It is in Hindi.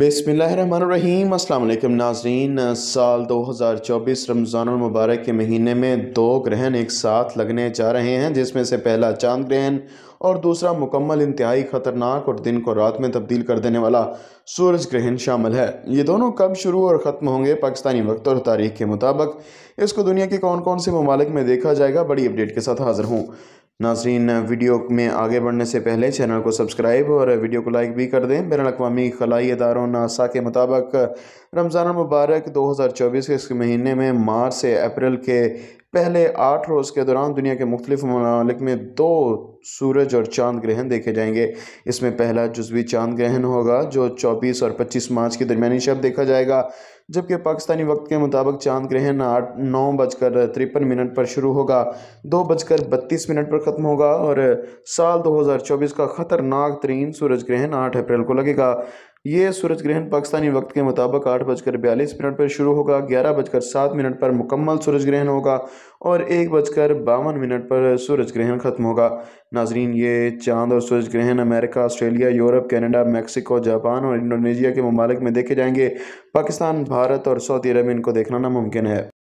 बिसमीम अल्लाम नाजरीन साल 2024 रमज़ान मुबारक के महीने में दो ग्रहण एक साथ लगने जा रहे हैं जिसमें से पहला चांद ग्रहण और दूसरा मुकम्मल इंतहाई ख़तरनाक और दिन को रात में तब्दील कर देने वाला सूरज ग्रहण शामिल है ये दोनों कब शुरू और ख़त्म होंगे पाकिस्तानी वक्त और तारीख के मुताबिक इसको दुनिया के कौन कौन से ममालिक में देखा जाएगा बड़ी अपडेट के साथ हाज़िर हूँ नाजरीन वीडियो में आगे बढ़ने से पहले चैनल को सब्सक्राइब और वीडियो को लाइक भी कर दें बैन अवी खलाई इदारों नासा के मुताबिक रमज़ान मुबारक 2024 के इस महीने में मार्च से अप्रैल के पहले आठ रोज़ के दौरान दुनिया के मुख्तलिफ ममालिक में दो सूरज और चांद ग्रहण देखे जाएंगे इसमें पहला जजवी चांद ग्रहण होगा जो 24 और 25 मार्च के दरमिया शब देखा जाएगा जबकि पाकिस्तानी वक्त के मुताबिक चांद ग्रहण आठ नौ बजकर तिरपन मिनट पर शुरू होगा दो बजकर बत्तीस मिनट पर ख़त्म होगा और साल 2024 का ख़तरनाक तरीन सूरज ग्रहण आठ अप्रैल को लगेगा ये सूरज ग्रहण पाकिस्तानी वक्त के मुताबिक आठ बजकर बयालीस मिनट पर शुरू होगा ग्यारह बजकर सात मिनट पर मुकम्मल सूरज ग्रहण होगा और एक बजकर बावन मिनट पर सूरज ग्रहण ख़त्म होगा नाजरीन ये चांद और सूरज ग्रहण America Australia Europe Canada Mexico Japan और इंडोनेशिया के ममालिक में देखे जाएंगे पाकिस्तान भारत और सऊदी अरब इनको देखना नामुमकिन है